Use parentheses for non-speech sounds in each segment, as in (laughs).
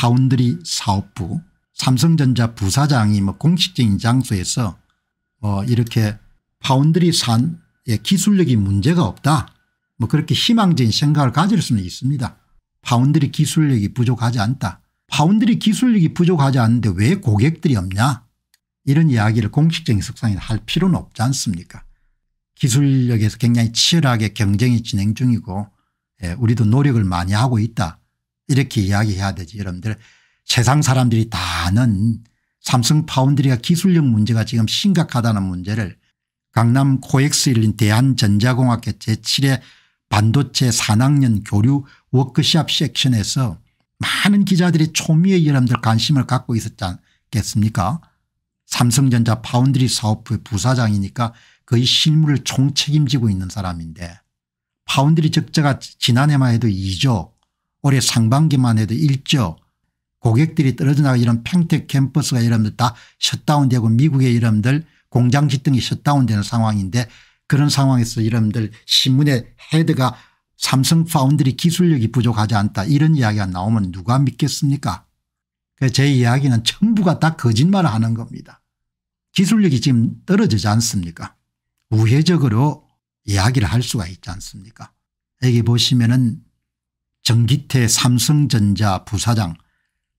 파운드리 사업부 삼성전자 부사장이 뭐 공식적인 장소에서 뭐 이렇게 파운드리 산의 기술력이 문제가 없다 뭐 그렇게 희망적인 생각을 가질 수는 있습니다. 파운드리 기술력이 부족하지 않다. 파운드리 기술력이 부족하지 않는데왜 고객들이 없냐 이런 이야기를 공식적인 석상에 할 필요는 없지 않습니까 기술력에서 굉장히 치열하게 경쟁이 진행 중이고 예, 우리도 노력을 많이 하고 있다 이렇게 이야기해야 되지 여러분들 세상 사람들이 다 아는 삼성 파운드리가 기술력 문제가 지금 심각하다는 문제를 강남 코엑스 일린 대한전자공학회 제7회 반도체 3학년 교류 워크샵 섹션에서 많은 기자들이 초미의 여러분들 관심을 갖고 있었지 않겠습니까 삼성전자 파운드리 사업부의 부사장이니까 거의 실무를 총책임지고 있는 사람인데 파운드리 적자가 지난해만 해도 2조 올해 상반기만 해도 일조 고객들이 떨어져 나가 이런 평택 캠퍼스가 여러분들 다 셧다운되고 미국의 여러분들 공장짓 등이 셧다운되는 상황인데 그런 상황에서 여러분들 신문의 헤드가 삼성 파운드리 기술력이 부족하지 않다 이런 이야기가 나오면 누가 믿겠습니까 그 제 이야기는 전부가 다 거짓말을 하는 겁니다. 기술력이 지금 떨어지지 않습니까 우회적으로 이야기를 할 수가 있지 않습니까 여기 보시면 은 정기태 삼성전자 부사장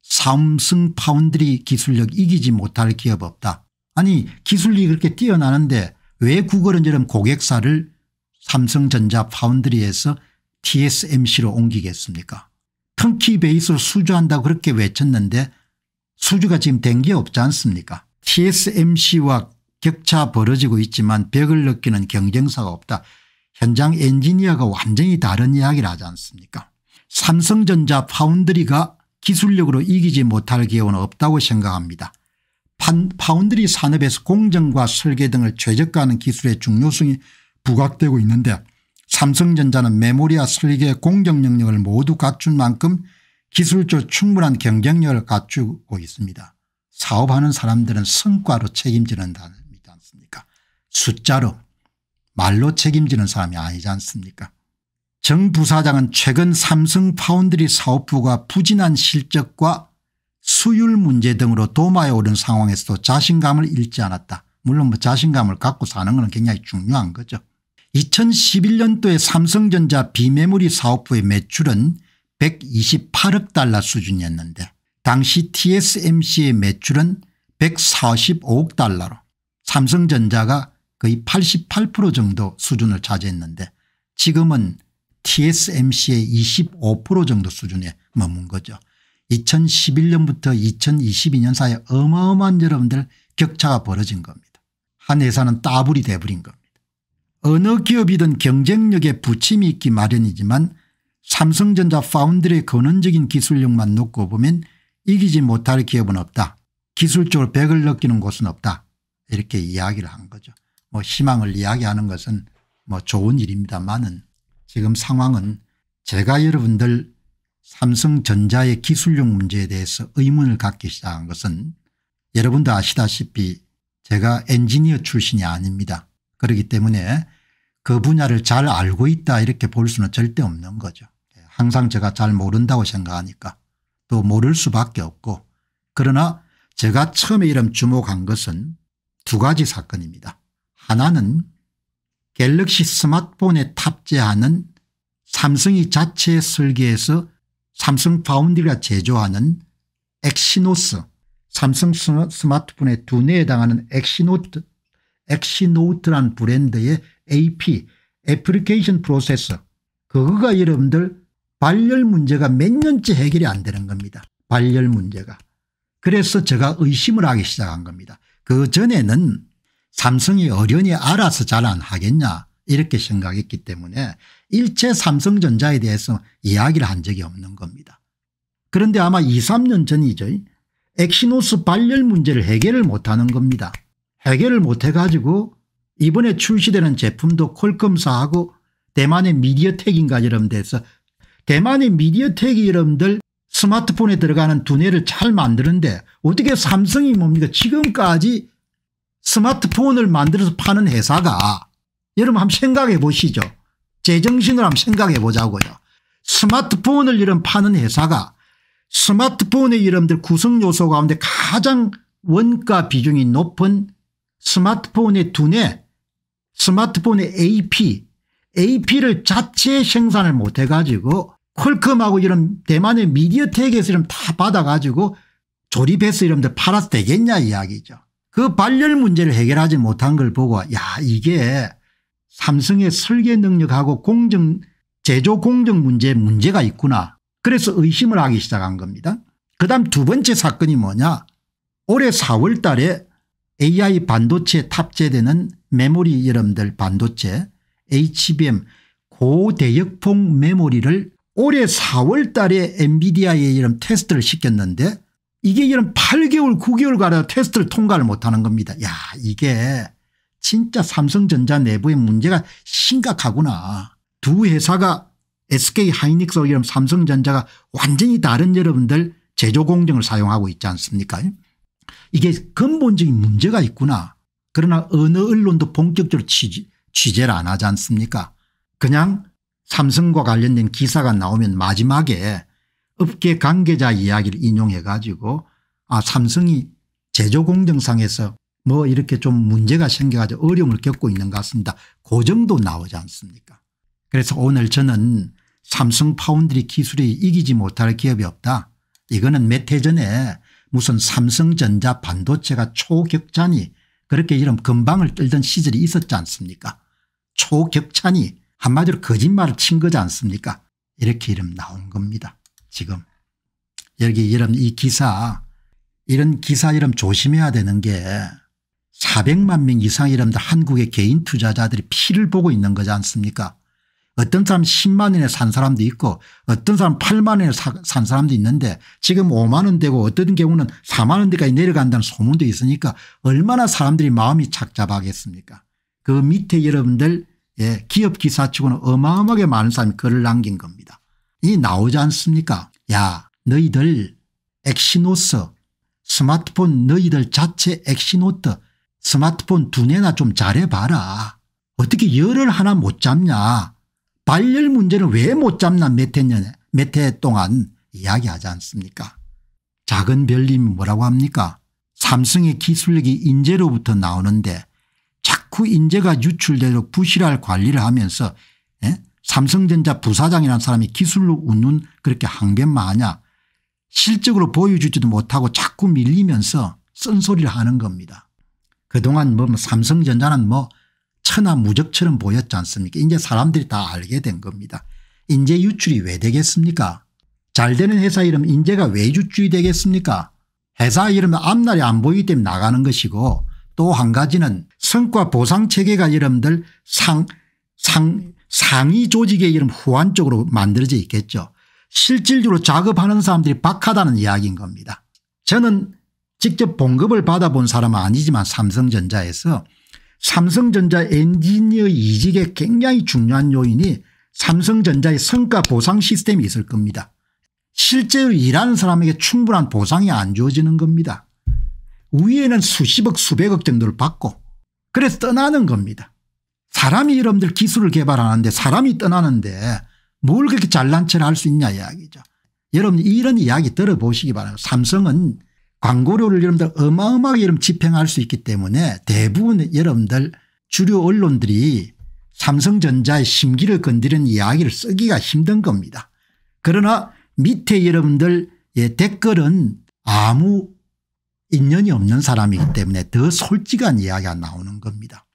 삼성 파운드리 기술력 이기지 못할 기업 없다. 아니 기술이 그렇게 뛰어나는데 왜구글은 이런 고객사를 삼성전자 파운드리에서 TSMC로 옮기겠습니까 턴키 베이스로 수주한다고 그렇게 외쳤는데 수주가 지금 된 게 없지 않습니까 TSMC와 격차 벌어지고 있지만 벽을 느끼는 경쟁사가 없다. 현장 엔지니어가 완전히 다른 이야기를 하지 않습니까 삼성전자 파운드리가 기술력으로 이기지 못할 기회는 없다고 생각합니다. 파운드리 산업에서 공정과 설계 등을 최적화하는 기술의 중요성이 부각되고 있는데 삼성전자는 메모리와 설계 공정 능력을 모두 갖춘 만큼 기술적 충분한 경쟁력을 갖추고 있습니다. 사업하는 사람들은 성과로 책임지는 다니지 않습니까 숫자로 말로 책임지는 사람이 아니지 않습니까 정 부사장은 최근 삼성파운드리 사업부가 부진한 실적과 수율 문제 등으로 도마에 오른 상황에서도 자신감을 잃지 않았다. 물론 뭐 자신감을 갖고 사는 건 굉장히 중요한 거죠. 2011년도에 삼성전자 비메모리 사업부의 매출은 128억 달러 수준이었는데 당시 TSMC의 매출은 145억 달러로 삼성전자가 거의 88% 정도 수준을 차지했는데 지금은 TSMC의 25% 정도 수준에 머문 거죠. 2011년부터 2022년 사이에 어마어마한 여러분들 격차가 벌어진 겁니다. 한 회사는 따블이 돼버린 겁니다. 어느 기업이든 경쟁력에 부침이 있기 마련이지만 삼성전자 파운드리의 근원적인 기술력만 놓고 보면 이기지 못할 기업은 없다. 기술적으로 백을 느끼는 곳은 없다. 이렇게 이야기를 한 거죠. 뭐 희망을 이야기하는 것은 뭐 좋은 일입니다만은 지금 상황은 제가 여러분들 삼성전자의 기술력 문제에 대해서 의문을 갖기 시작한 것은 여러분도 아시다시피 제가 엔지니어 출신이 아닙니다. 그렇기 때문에 그 분야를 잘 알고 있다 이렇게 볼 수는 절대 없는 거죠. 항상 제가 잘 모른다고 생각하니까 또 모를 수밖에 없고 그러나 제가 처음에 이름 주목한 것은 두 가지 사건입니다. 하나는 갤럭시 스마트폰에 탑재하는 삼성이 자체 설계해서 삼성 파운드가 리 제조하는 엑시노스 삼성 스마트폰의 두뇌에 해당하는 엑시노트 엑시노트란 브랜드의 AP 애플리케이션 프로세서 그거가 여러분들 발열 문제가 몇 년째 해결이 안 되는 겁니다. 발열 문제가. 그래서 제가 의심을 하기 시작한 겁니다. 그 전에는 삼성이 어련히 알아서 잘 안 하겠냐 이렇게 생각했기 때문에 일체 삼성전자에 대해서 이야기를 한 적이 없는 겁니다. 그런데 아마 2, 3년 전이죠. 엑시노스 발열 문제를 해결을 못하는 겁니다. 해결을 못해가지고 이번에 출시되는 제품도 콜컴사하고 대만의 미디어텍인가 이런 데서 대만의 미디어텍이 여러분들 스마트폰에 들어가는 두뇌를 잘 만드는데 어떻게 삼성이 뭡니까 지금까지 스마트폰을 만들어서 파는 회사가 여러분 한번 생각해 보시죠. 제정신을 한번 생각해 보자고요. 스마트폰을 이런 파는 회사가 스마트폰의 여러분들 구성요소 가운데 가장 원가 비중이 높은 스마트폰의 두뇌 스마트폰의 AP AP를 자체 생산을 못해 가지고 퀄컴하고 이런 대만의 미디어텍에서 이런 다 받아가지고 조립해서 이런들 팔아서 되겠냐 이야기죠. 그 발열 문제를 해결하지 못한 걸 보고 야 이게 삼성의 설계 능력하고 공정 제조 공정 문제에 문제가 있구나 그래서 의심을 하기 시작한 겁니다. 그 다음 두 번째 사건이 뭐냐 올해 4월 달에 AI 반도체에 탑재되는 메모리 여러분들 반도체 HBM 고대역폭 메모리를 올해 4월 달에 엔비디아에 이런 테스트를 시켰는데 이게 이런 8개월 9개월 가려 테스트를 통과를 못하는 겁니다. 야 이게 진짜 삼성전자 내부의 문제가 심각하구나. 두 회사가 SK하이닉스와 이런 삼성전자가 완전히 다른 여러분들 제조공정을 사용하고 있지 않습니까 이게 근본적인 문제가 있구나. 그러나 어느 언론도 본격적으로 취재, 취재를 안 하지 않습니까 그냥 삼성과 관련된 기사가 나오면 마지막에 업계 관계자 이야기를 인용해 가지고 아 삼성이 제조 공정상에서 뭐 이렇게 좀 문제가 생겨가지고 어려움을 겪고 있는 것 같습니다. 그 정도 나오지 않습니까 그래서 오늘 저는 삼성 파운드리 기술이 이기지 못할 기업이 없다. 이거는 몇 해 전에 무슨 삼성전자 반도체가 초격찬이 그렇게 이런 금방을 떨던 시절이 있었지 않습니까 초격찬이 한마디로 거짓말을 친 거지 않습니까 이렇게 이름 나온 겁니다. 지금. 여기 여러이 기사 이런 기사 이름 조심해야 되는 게 400만 명 이상 이름들 한국의 개인 투자자들이 피를 보고 있는 거지 않습니까 어떤 사람 10만 원에 산 사람도 있고 어떤 사람 8만 원에 사, 산 사람도 있는데 지금 5만 원 되고 어떤 경우는 4만 원대까지 내려간다는 소문도 있으니까 얼마나 사람들이 마음이 착잡하겠습니까 그 밑에 여러분들 예, 기업 기사치고는 어마어마하게 많은 사람이 글을 남긴 겁니다. 이 나오지 않습니까 야 너희들 엑시노스 스마트폰 너희들 자체 엑시노트 스마트폰 두뇌나 좀 잘해봐라. 어떻게 열을 하나 못 잡냐. 발열 문제는 왜 못 잡나 몇해 년, 몇해 동안 이야기하지 않습니까. 작은 별님 뭐라고 합니까. 삼성의 기술력이 인재로부터 나오는데 자꾸 인재가 유출되도록 부실할 관리를 하면서 에? 예? 삼성전자 부사장이라는 사람이 기술로 웃는 그렇게 항변마냐 실적으로 보여주지도 못하고 자꾸 밀리면서 쓴소리를 하는 겁니다. 그동안 뭐 삼성전자는 뭐 천하무적처럼 보였지 않습니까 이제 사람들이 다 알게 된 겁니다. 인재 유출이 왜 되겠습니까 잘 되는 회사 이름 인재가 왜 유출이 되겠습니까 회사 이름 은 앞날이 안 보이기 때문에 나가는 것이고 또 한 가지는 성과 보상 체계가 여러분들 상, 상, 상위 조직의 이름 후한쪽으로 만들어져 있겠죠. 실질적으로 작업하는 사람들이 박하다는 이야기인 겁니다. 저는 직접 봉급을 받아본 사람은 아니지만 삼성전자에서 삼성전자 엔지니어 이직의 굉장히 중요한 요인이 삼성전자의 성과 보상 시스템이 있을 겁니다. 실제로 일하는 사람에게 충분한 보상이 안 주어지는 겁니다. 위에는 수십억 수백억 정도를 받고 그래서 떠나는 겁니다. 사람이 여러분들 기술을 개발하는데 사람이 떠나는데 뭘 그렇게 잘난 체를 할 수 있냐 이야기죠. 여러분 이런 이야기 들어보시기 바랍니다. 삼성은 광고료를 여러분들 어마어마하게 여러분 집행할 수 있기 때문에 대부분 여러분들 주류 언론들이 삼성전자의 심기를 건드리는 이야기를 쓰기가 힘든 겁니다. 그러나 밑에 여러분들 의 예, 댓글은 아무 인연이 없는 사람이기 때문에 더 솔직한 이야기가 나오는 겁니다.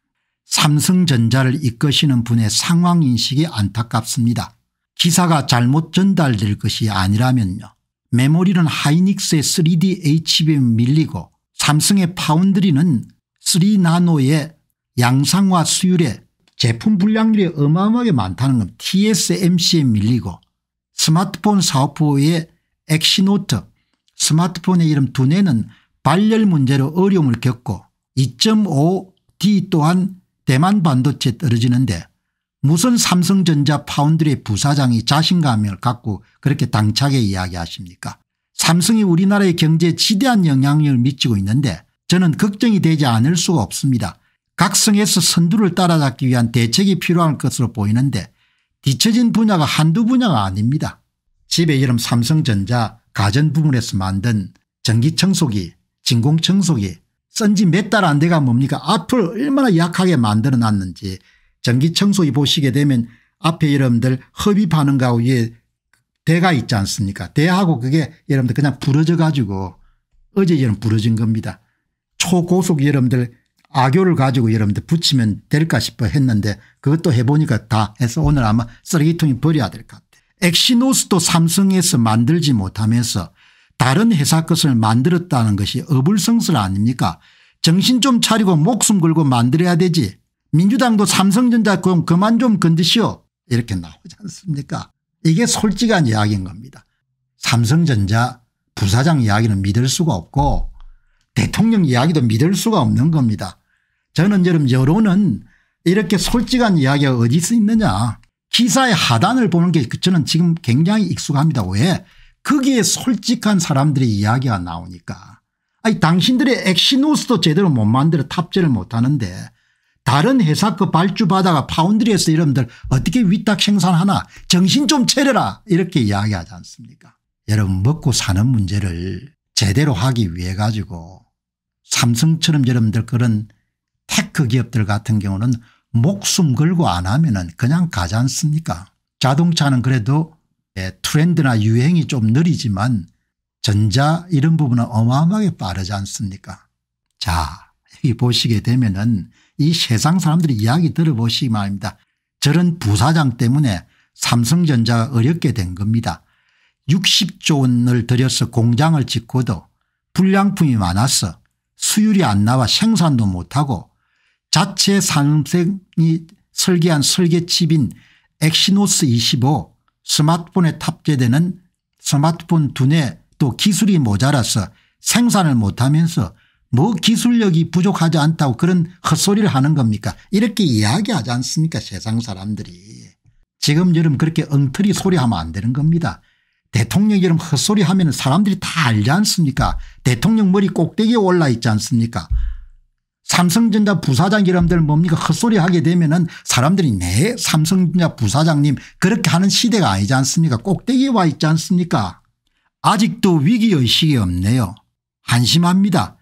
삼성전자를 이끄시는 분의 상황인식이 안타깝습니다. 기사가 잘못 전달될 것이 아니라면요. 메모리는 하이닉스의 3D h b m 밀리고 삼성의 파운드리는 3나노의 양상화 수율에 제품 불량률이 어마어마하게 많다는 건 TSMC에 밀리고 스마트폰 사업부의 엑시노트 스마트폰의 이름 두뇌는 발열 문제로 어려움을 겪고 2.5D 또한 대만 반도체 떨어지는데 무슨 삼성전자 파운드리 부사장이 자신감을 갖고 그렇게 당차게 이야기하십니까 삼성이 우리나라의 경제에 지대한 영향력을 미치고 있는데 저는 걱정이 되지 않을 수가 없습니다. 각성에서 선두를 따라잡기 위한 대책이 필요한 것으로 보이는데 뒤처진 분야가 한두 분야가 아닙니다. 집에 이름 삼성전자 가전부문에서 만든 전기청소기, 진공청소기, 쓴지 몇 달 안 돼가 뭡니까 앞을 얼마나 약하게 만들어 놨는지 전기청소기 보시게 되면 앞에 여러분들 흡입하는 가 위에 대가 있지 않습니까 대하고 그게 여러분들 그냥 부러져 가지고 어제 여름 부러진 겁니다. 초고속 여러분들 악교를 가지고 여러분들 붙이면 될까 싶어 했는데 그것도 해보니까 다 해서 오늘 아마 쓰레기통에 버려야 될 것 같아요. 엑시노스도 삼성에서 만들지 못하면서 다른 회사 것을 만들었다는 것이 어불성설 아닙니까 정신 좀 차리고 목숨 걸고 만들어야 되지 민주당도 삼성전자 그럼 그만 좀 건드시오 이렇게 나오지 않습니까 이게 솔직한 이야기인 겁니다. 삼성전자 부사장 이야기는 믿을 수가 없고 대통령 이야기도 믿을 수가 없는 겁니다. 저는 여러분 여론은 이렇게 솔직한 이야기가 어디서 있느냐 기사의 하단을 보는 게 저는 지금 굉장히 익숙합니다. 왜 거기에 솔직한 사람들의 이야기가 나오니까 아니 당신들의 엑시노스도 제대로 못 만들어 탑재를 못하는데 다른 회사 그 발주받아가 파운드리에서 여러분들 어떻게 위탁 생산하나 정신 좀 차려라 이렇게 이야기하지 않습니까 여러분 먹고 사는 문제를 제대로 하기 위해 가지고 삼성처럼 여러분들 그런 테크 기업들 같은 경우는 목숨 걸고 안 하면 은 그냥 가지 않습니까 자동차는 그래도 예, 트렌드나 유행이 좀 느리지만 전자 이런 부분은 어마어마하게 빠르지 않습니까 자 여기 보시게 되면 은이 세상 사람들이 이야기 들어보시기 바랍니다. 저런 부사장 때문에 삼성전자가 어렵게 된 겁니다. 60조 원을 들여서 공장을 짓고도 불량품이 많아서 수율이 안 나와 생산도 못하고 자체 산업생이 설계한 설계칩인 엑시노스 25 스마트폰에 탑재되는 스마트폰 두뇌 또 기술이 모자라서 생산을 못하면서 뭐 기술력이 부족하지 않다고 그런 헛소리를 하는 겁니까 이렇게 이야기하지 않습니까 세상 사람들이 지금 여러분 그렇게 엉터리 소리하면 안 되는 겁니다 대통령 이름 헛소리하면 사람들이 다 알지 않습니까 대통령 머리 꼭대기에 올라 있지 않습니까 삼성전자 부사장 이름들 뭡니까 헛소리 하게 되면은 사람들이 네 삼성전자 부사장님 그렇게 하는 시대가 아니지 않습니까 꼭대기에 와 있지 않습니까 아직도 위기의식이 없네요 한심합니다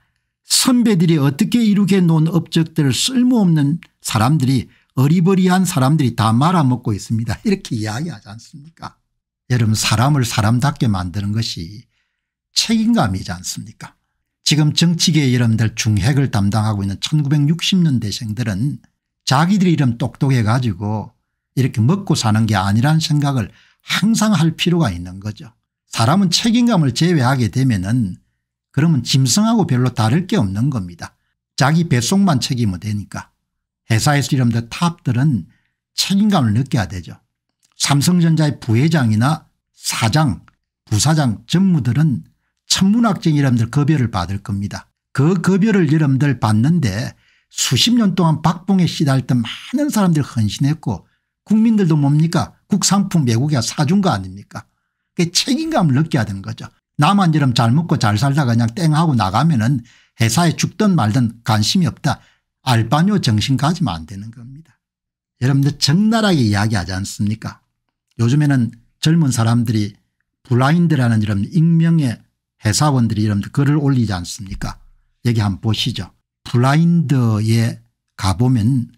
선배들이 어떻게 이루게 놓은 업적들을 쓸모없는 사람들이 어리버리한 사람들이 다 말아먹고 있습니다 (laughs) 이렇게 이야기하지 않습니까 여러분 사람을 사람답게 만드는 것이 책임감이지 않습니까 지금 정치계 여러분들 중핵을 담당하고 있는 1960년대생들은 자기들 이름 똑똑해 가지고 이렇게 먹고 사는 게 아니란 생각을 항상 할 필요가 있는 거죠. 사람은 책임감을 제외하게 되면 은 그러면 짐승하고 별로 다를 게 없는 겁니다. 자기 배속만 책임을 되니까. 회사에서 이름들 탑들은 책임감을 느껴야 되죠. 삼성전자의 부회장이나 사장 부사장 전무들은 천문학적 여러분들 급여를 받을 겁니다. 그 급여를 여러분들 받는데 수십 년 동안 박봉에 시달던 많은 사람들이 헌신했고 국민들도 뭡니까 국산품 외국에 사준 거 아닙니까 그 책임감을 느껴야 되는 거죠. 나만 여러분 잘 먹고 잘 살다가 그냥 땡하고 나가면 은 회사에 죽든 말든 관심이 없다. 알바뇨 정신 가지면 안 되는 겁니다. 여러분들 적나라하게 이야기하지 않습니까 요즘에는 젊은 사람들이 블라인드라는 이런 익명의 회사원들이 이런 글을 올리지 않습니까 여기 한번 보시죠. 블라인드에 가보면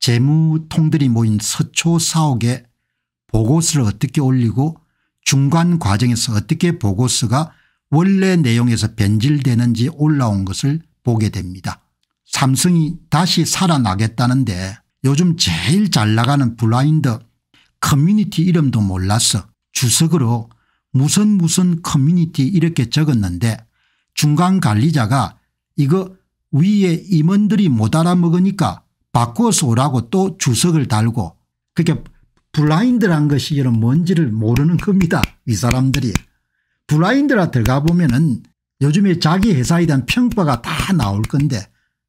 재무통들이 모인 서초 사옥에 보고서를 어떻게 올리고 중간 과정에서 어떻게 보고서가 원래 내용에서 변질되는지 올라온 것을 보게 됩니다. 삼성이 다시 살아나겠다는데 요즘 제일 잘 나가는 블라인드 커뮤니티 이름도 몰라서 주석으로 무슨 무슨 커뮤니티 이렇게 적었는데 중간 관리자가 이거 위에 임원들이 못 알아먹으니까 바꿔서 오라고 또 주석을 달고 그게 블라인드란 것이 이런 뭔지를 모르는 겁니다. 이 사람들이. 블라인드라 들어가 보면 은 요즘에 자기 회사에 대한 평가가 다 나올 건데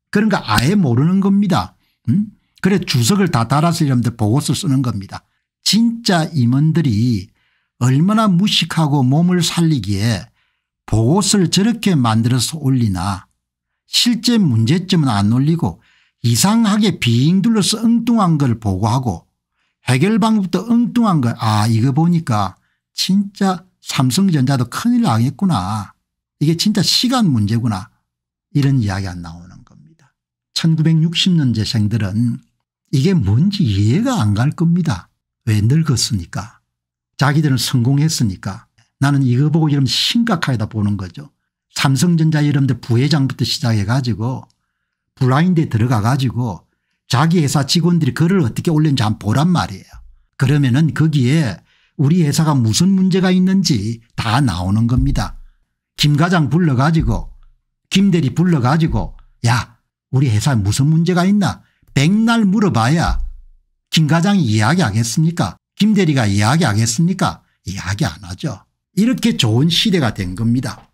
그런 거 아예 모르는 겁니다. 음? 그래 주석을 다 달아서 이런데 보고서 쓰는 겁니다. 진짜 임원들이 얼마나 무식하고 몸을 살리기에 보고서를 저렇게 만들어서 올리나 실제 문제점은 안 올리고 이상하게 빙 둘러서 엉뚱한 걸 보고하고 해결 방법도 엉뚱한 걸아 이거 보니까 진짜 삼성전자도 큰일 나겠구나 이게 진짜 시간 문제구나 이런 이야기가 나오는 겁니다. 1960년대생들은 이게 뭔지 이해가 안 갈 겁니다. 왜 늙었으니까. 자기들은 성공했으니까 나는 이거 보고 이런 심각하다 보는 거죠. 삼성전자 여러분들 부회장부터 시작해 가지고 블라인드에 들어가 가지고 자기 회사 직원들이 글을 어떻게 올렸는지 한번 보란 말이에요. 그러면은 거기에 우리 회사가 무슨 문제가 있는지 다 나오는 겁니다. 김 과장 불러 가지고 김 대리 불러 가지고 야 우리 회사에 무슨 문제가 있나 백날 물어봐야 김 과장이 이야기하겠습니까 김대리가 이야기하겠습니까 이야기 안 하죠. 이렇게 좋은 시대가 된 겁니다.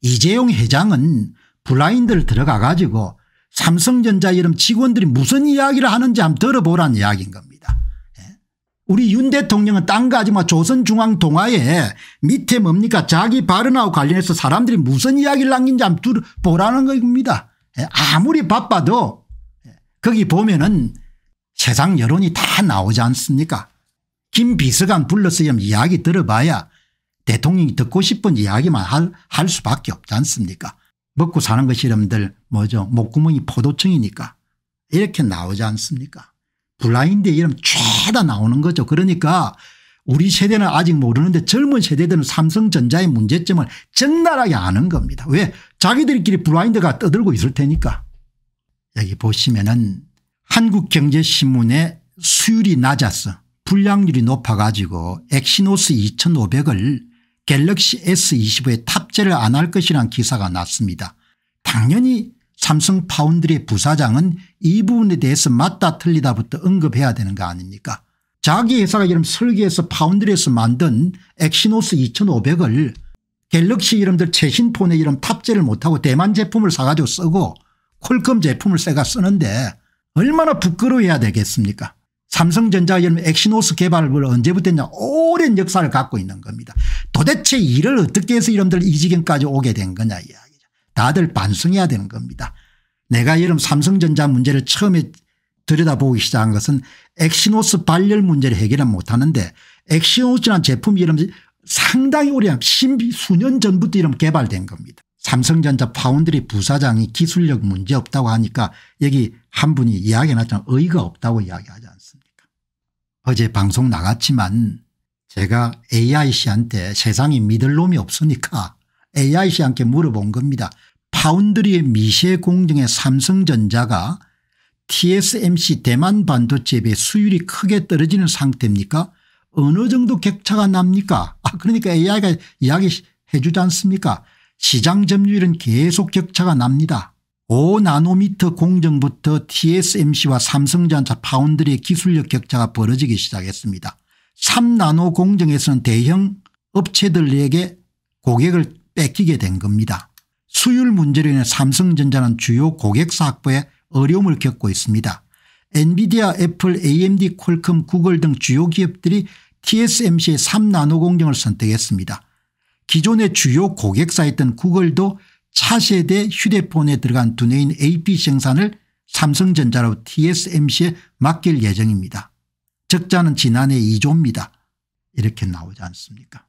이재용 회장은 블라인드를 들어가 가지고 삼성전자 이름 직원들이 무슨 이야기를 하는지 한번 들어보라는 이야기인 겁니다. 예? 우리 윤 대통령은 딴가지만 조선중앙동화에 밑에 뭡니까 자기 발언하고 관련해서 사람들이 무슨 이야기를 남긴지 한번 보라는 겁니다. 예? 아무리 바빠도 예? 거기 보면은 세상 여론이 다 나오지 않습니까 김 비서관 불러서야 이야기 들어봐야 대통령이 듣고 싶은 이야기만 할, 할 수밖에 없지 않습니까 먹고 사는 것이 여러분들 뭐죠 목구멍이 포도청이니까 이렇게 나오지 않습니까 블라인드 이름 죄다 나오는 거죠 그러니까 우리 세대는 아직 모르는데 젊은 세대들은 삼성전자의 문제점을 적나라하게 아는 겁니다 왜 자기들끼리 블라인드가 떠들고 있을 테니까 여기 보시면은 한국경제신문의 수율이 낮았어 불량률이 높아가지고 엑시노스 2500을 갤럭시 S25에 탑재를 안 할 것이란 기사가 났습니다. 당연히 삼성 파운드리의 부사장은 이 부분에 대해서 맞다 틀리다부터 언급해야 되는 거 아닙니까 자기 회사가 이름 설계해서 파운드리에서 만든 엑시노스 2500을 갤럭시 이름들 최신 폰에 이름 탑재를 못하고 대만 제품을 사가지고 쓰고 콜컴 제품을 쎄가 쓰는데 얼마나 부끄러워해야 되겠습니까 삼성전자 여러분 엑시노스 개발을 언제부터 했냐 오랜 역사를 갖고 있는 겁니다. 도대체 일을 어떻게 해서 이놈들 이 지경까지 오게 된 거냐 이야기죠. 다들 반성해야 되는 겁니다. 내가 여러분 삼성전자 문제를 처음에 들여다보기 시작한 것은 엑시노스 발열 문제를 해결은 못하는데 엑시노스라는 제품이 이름 상당히 오래 수년 전부터 이름 개발된 겁니다. 삼성전자 파운드리 부사장이 기술력 문제 없다고 하니까 여기 한 분이 이야기해놨잖아 어이가 없다고 이야기하자. 어제 방송 나갔지만 제가 AIC한테 세상에 믿을 놈이 없으니까 AIC한테 물어본 겁니다. 파운드리의 미세 공정의 삼성전자가 TSMC 대만 반도체에 수율이 크게 떨어지는 상태입니까 어느 정도 격차가 납니까 아 그러니까 AI가 이야기해 주지 않습니까 시장 점유율은 계속 격차가 납니다. 5나노미터 공정부터 TSMC와 삼성전자 파운드리의 기술력 격차가 벌어지기 시작했습니다. 3나노 공정에서는 대형 업체들에게 고객을 뺏기게 된 겁니다. 수율 문제로 인해 삼성전자는 주요 고객사 확보에 어려움을 겪고 있습니다. 엔비디아, 애플, AMD, 콜컴, 구글 등 주요 기업들이 TSMC의 3나노 공정을 선택했습니다. 기존의 주요 고객사였던 구글도 차세대 휴대폰에 들어간 두뇌인 AP 생산을 삼성전자로 TSMC에 맡길 예정입니다. 적자는 지난해 2조입니다. 이렇게 나오지 않습니까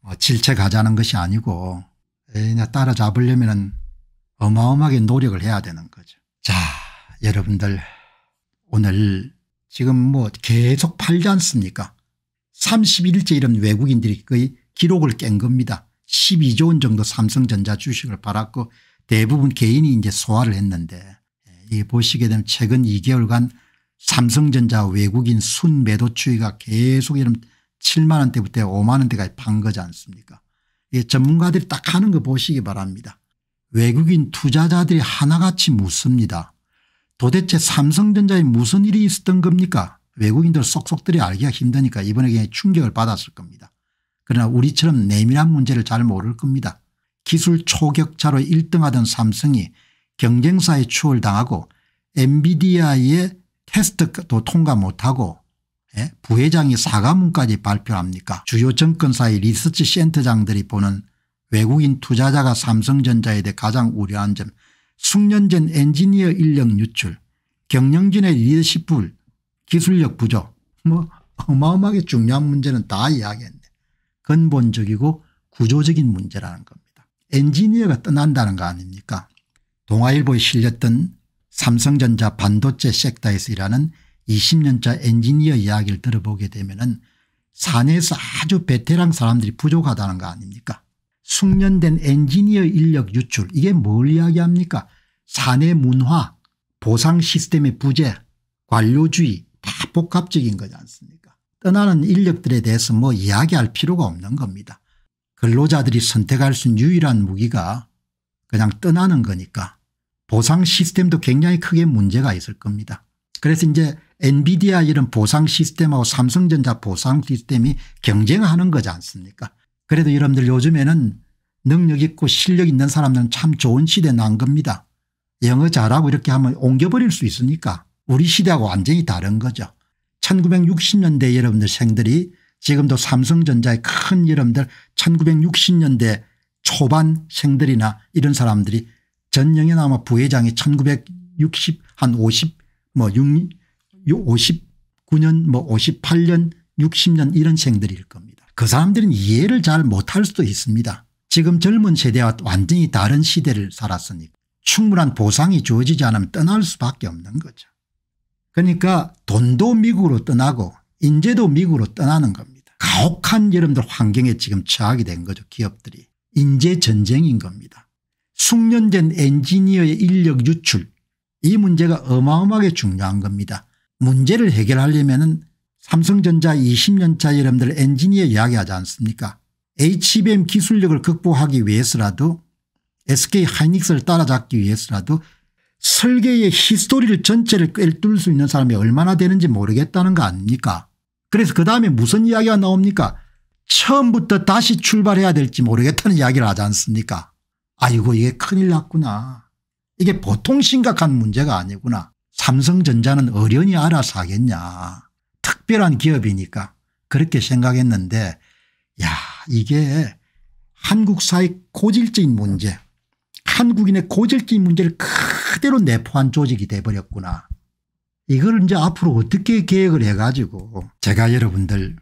뭐 질책하자는 것이 아니고 그냥 따라잡으려면 어마어마하게 노력을 해야 되는 거죠. 자 여러분들 오늘 지금 뭐 계속 팔지 않습니까 30일째 이런 외국인들이 거의 기록을 깬 겁니다. 12조 원 정도 삼성전자 주식을 팔았고 대부분 개인이 이제 소화를 했는데 예, 이 보시게 되면 최근 2개월간 삼성전자 외국인 순매도 추이가 계속 이런 7만 원대부터 5만 원대까지 판 거지 않습니까 예, 전문가들이 딱 하는 거 보시기 바랍니다. 외국인 투자자들이 하나같이 묻습니다. 도대체 삼성전자에 무슨 일이 있었던 겁니까 외국인들 쏙쏙들이 알기가 힘드니까 이번에 굉장 충격을 받았을 겁니다. 그러나 우리처럼 내밀한 문제를 잘 모를 겁니다. 기술 초격차로 1등하던 삼성이 경쟁사에 추월 당하고 엔비디아의 테스트도 통과 못하고 예, 부회장이 사과문까지 발표합니까 주요 정권사의 리서치 센터장들이 보는 외국인 투자자가 삼성전자에 대해 가장 우려한 점 숙련 전 엔지니어 인력 유출 경영진의 리더십 불 기술력 부족 뭐 어마어마하게 중요한 문제는 다 이야기했네. 근본적이고 구조적인 문제라는 겁니다. 엔지니어가 떠난다는 거 아닙니까 동아일보에 실렸던 삼성전자 반도체 섹터에서 일하는 20년차 엔지니어 이야기를 들어보게 되면 은 산에서 아주 베테랑 사람들이 부족하다는 거 아닙니까 숙련된 엔지니어 인력 유출 이게 뭘 이야기합니까 산의 문화 보상 시스템의 부재 관료주의 다 복합적인 거지 않습니까 떠나는 인력들에 대해서 뭐 이야기할 필요가 없는 겁니다. 근로자들이 선택할 수 있는 유일한 무기가 그냥 떠나는 거니까 보상 시스템도 굉장히 크게 문제가 있을 겁니다. 그래서 이제 엔비디아 이런 보상 시스템하고 삼성전자 보상 시스템이 경쟁하는 거지 않습니까 그래도 여러분들 요즘에는 능력 있고 실력 있는 사람들은 참 좋은 시대 에난 겁니다. 영어 잘하고 이렇게 하면 옮겨버릴 수 있으니까 우리 시대하고 완전히 다른 거죠. 1960년대 여러분들 생들이 지금도 삼성전자의 큰 여러분들 1960년대 초반 생들이나 이런 사람들이 전영현 아마 부회장이 1960 한 50 뭐 6, 59년 뭐 58년 60년 뭐 이런 생들일 겁니다. 그 사람들은 이해를 잘 못할 수도 있습니다. 지금 젊은 세대와 완전히 다른 시대를 살았으니 충분한 보상이 주어지지 않으면 떠날 수밖에 없는 거죠. 그러니까 돈도 미국으로 떠나고 인재도 미국으로 떠나는 겁니다. 가혹한 여러분들 환경에 지금 처하게 된 거죠 기업들이. 인재 전쟁인 겁니다. 숙련된 엔지니어의 인력 유출 이 문제가 어마어마하게 중요한 겁니다. 문제를 해결하려면 삼성전자 20년차 여러분들 엔지니어 이야기하지 않습니까 HBM 기술력을 극복하기 위해서라도 SK 하이닉스를 따라잡기 위해서라도 설계의 히스토리를 전체를 뚫을수 있는 사람이 얼마나 되는지 모르겠다는 거 아닙니까 그래서 그 다음에 무슨 이야기가 나옵니까 처음부터 다시 출발해야 될지 모르겠다는 이야기를 하지 않습니까 아이고 이게 큰일 났구나 이게 보통 심각한 문제가 아니구나 삼성전자는 어련히 알아서 하겠냐 특별한 기업이니까 그렇게 생각했는데 야 이게 한국 사회 고질적인 문제 한국인의 고질적인 문제를 그대로 내포한 조직이 돼버렸구나. 이걸 이제 앞으로 어떻게 계획을 해가지고 제가 여러분들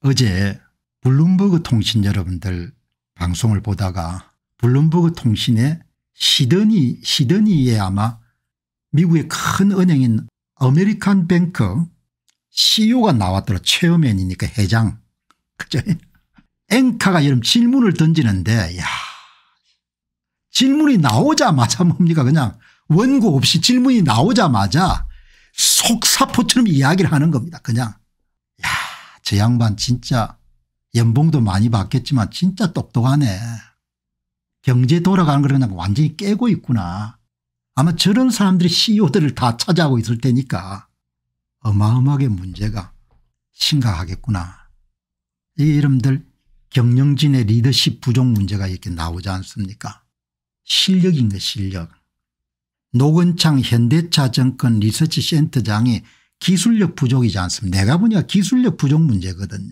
어제 블룸버그 통신 여러분들 방송을 보다가 블룸버그 통신의 시드니 시드니에 아마 미국의 큰 은행인 아메리칸 뱅크 CEO가 나왔더라 체어맨이니까 회장 그죠 앵카가 이런 질문을 던지는데 야 질문이 나오자마자 뭡니까 그냥 원고 없이 질문이 나오자마자 속사포처럼 이야기를 하는 겁니다. 그냥 야저 양반 진짜 연봉도 많이 받겠지만 진짜 똑똑하네. 경제 돌아가는 걸 그냥 완전히 깨고 있구나. 아마 저런 사람들이 CEO들을 다 차지하고 있을 테니까 어마어마하게 문제가 심각하겠구나. 이 이름들 경영진의 리더십 부족 문제가 이렇게 나오지 않습니까 실력인 거 실력. 노근창 현대차 정권 리서치 센터장이 기술력 부족이지 않습니까 내가 보니까 기술력 부족 문제거든요.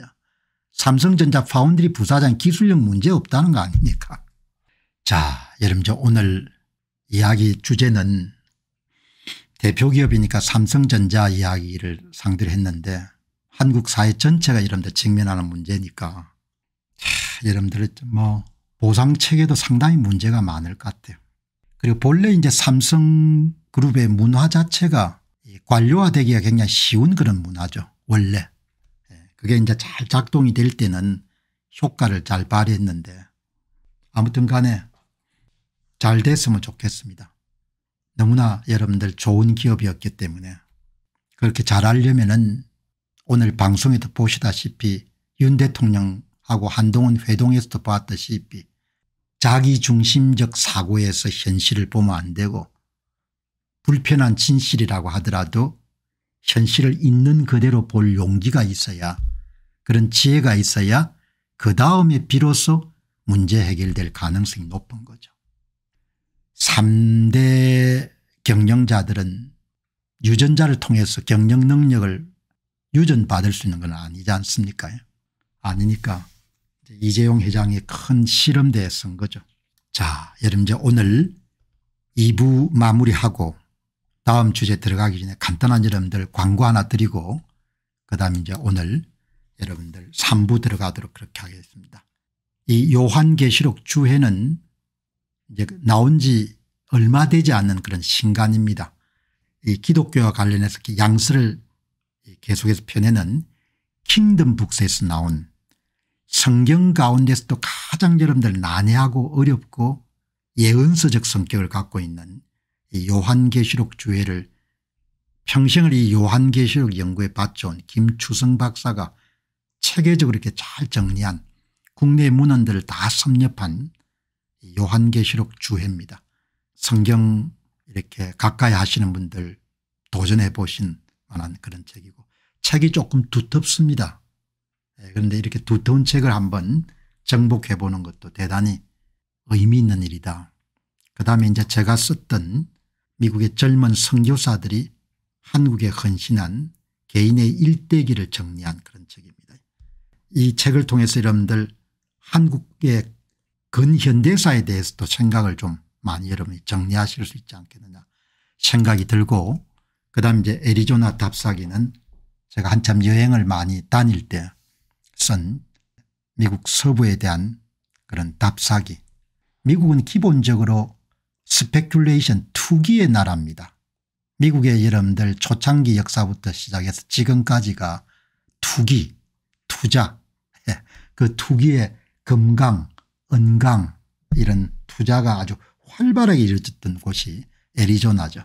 삼성전자 파운드리 부사장 기술력 문제 없다는 거 아닙니까 자 여러분 저 오늘 이야기 주제는 대표기업이니까 삼성전자 이야기를 상대로 했는데 한국 사회 전체가 여러분들 직면하는 문제니까 자, 여러분들 뭐 보상 체계도 상당히 문제가 많을 것 같아요. 그리고 본래 이제 삼성그룹의 문화 자체가 관료화되기가 굉장히 쉬운 그런 문화죠. 원래. 예, 그게 이제 잘 작동이 될 때는 효과를 잘 발휘했는데 아무튼 간에 잘 됐으면 좋겠습니다. 너무나 여러분들 좋은 기업이었기 때문에 그렇게 잘하려면 은 오늘 방송에도 보시다시피 윤 대통령하고 한동훈 회동에서도 봤다시피 자기중심적 사고에서 현실을 보면 안 되고 불편한 진실이라고 하더라도 현실을 있는 그대로 볼 용기가 있어야 그런 지혜가 있어야 그 다음에 비로소 문제 해결될 가능성이 높은 거죠. 3대 경영자들은 유전자를 통해서 경영 능력을 유전받을 수 있는 건 아니지 않습니까 아니니까 이재용 회장이 큰 실험대에 쓴 거죠. 자 여러분 이제 오늘 2부 마무리하고 다음 주제 들어가기 전에 간단한 여러분들 광고 하나 드리고 그다음 이제 오늘 여러분들 3부 들어가도록 그렇게 하겠습니다. 이 요한계시록 주회는 이제 나온 지 얼마 되지 않는 그런 신간입니다. 이 기독교와 관련해서 양서를 계속해서 펴내는 킹덤 북스에서 나온 성경 가운데서도 가장 여러분들 난해하고 어렵고 예언서적 성격을 갖고 있는 요한계시록 주회를 평생을 이 요한계시록 연구에 바쳐온 김추성 박사가 체계적으로 이렇게 잘 정리한 국내 문헌들을 다 섭렵한 요한계시록 주회입니다. 성경 이렇게 가까이 하시는 분들 도전해 보신 만한 그런 책이고 책이 조금 두텁습니다. 예, 그런데 이렇게 두터운 책을 한번 정복해 보는 것도 대단히 의미 있는 일이다. 그 다음에 이제 제가 썼던 미국의 젊은 선교사들이 한국에 헌신한 개인의 일대기를 정리한 그런 책입니다. 이 책을 통해서 여러분들 한국의 근현대사에 대해서도 생각을 좀 많이 여러분이 정리하실 수 있지 않겠느냐 생각이 들고 그다음 이제 애리조나 답사기는 제가 한참 여행을 많이 다닐 때쓴 미국 서부에 대한 그런 답사기 미국은 기본적으로 스펙큘레이션 투기의 나라입니다. 미국의 여러분들 초창기 역사부터 시작해서 지금까지가 투기 투자 예, 그 투기의 금강 은강 이런 투자가 아주 활발하게 이루어졌던 곳이 애리조나죠.